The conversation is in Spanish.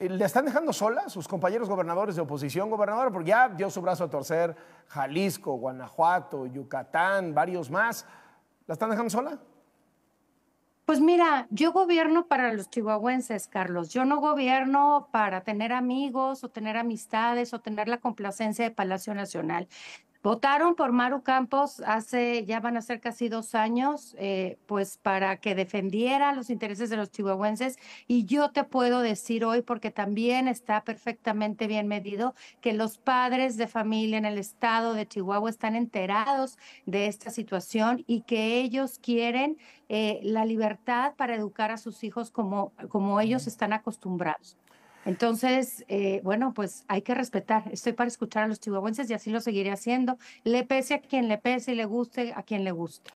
Eh, ¿Le están dejando sola sus compañeros gobernadores de oposición, gobernadora? Porque ya dio su brazo a torcer Jalisco, Guanajuato, Yucatán, varios más. ¿La están dejando sola? Pues mira, yo gobierno para los chihuahuenses, Carlos. Yo no gobierno para tener amigos o tener amistades o tener la complacencia de Palacio Nacional. Votaron por Maru Campos hace, ya van a ser casi dos años, eh, pues para que defendiera los intereses de los chihuahuenses. Y yo te puedo decir hoy, porque también está perfectamente bien medido, que los padres de familia en el estado de Chihuahua están enterados de esta situación y que ellos quieren eh, la libertad para educar a sus hijos como, como ellos están acostumbrados. Entonces, eh, bueno, pues hay que respetar. Estoy para escuchar a los chihuahuenses y así lo seguiré haciendo. Le pese a quien le pese y le guste a quien le guste.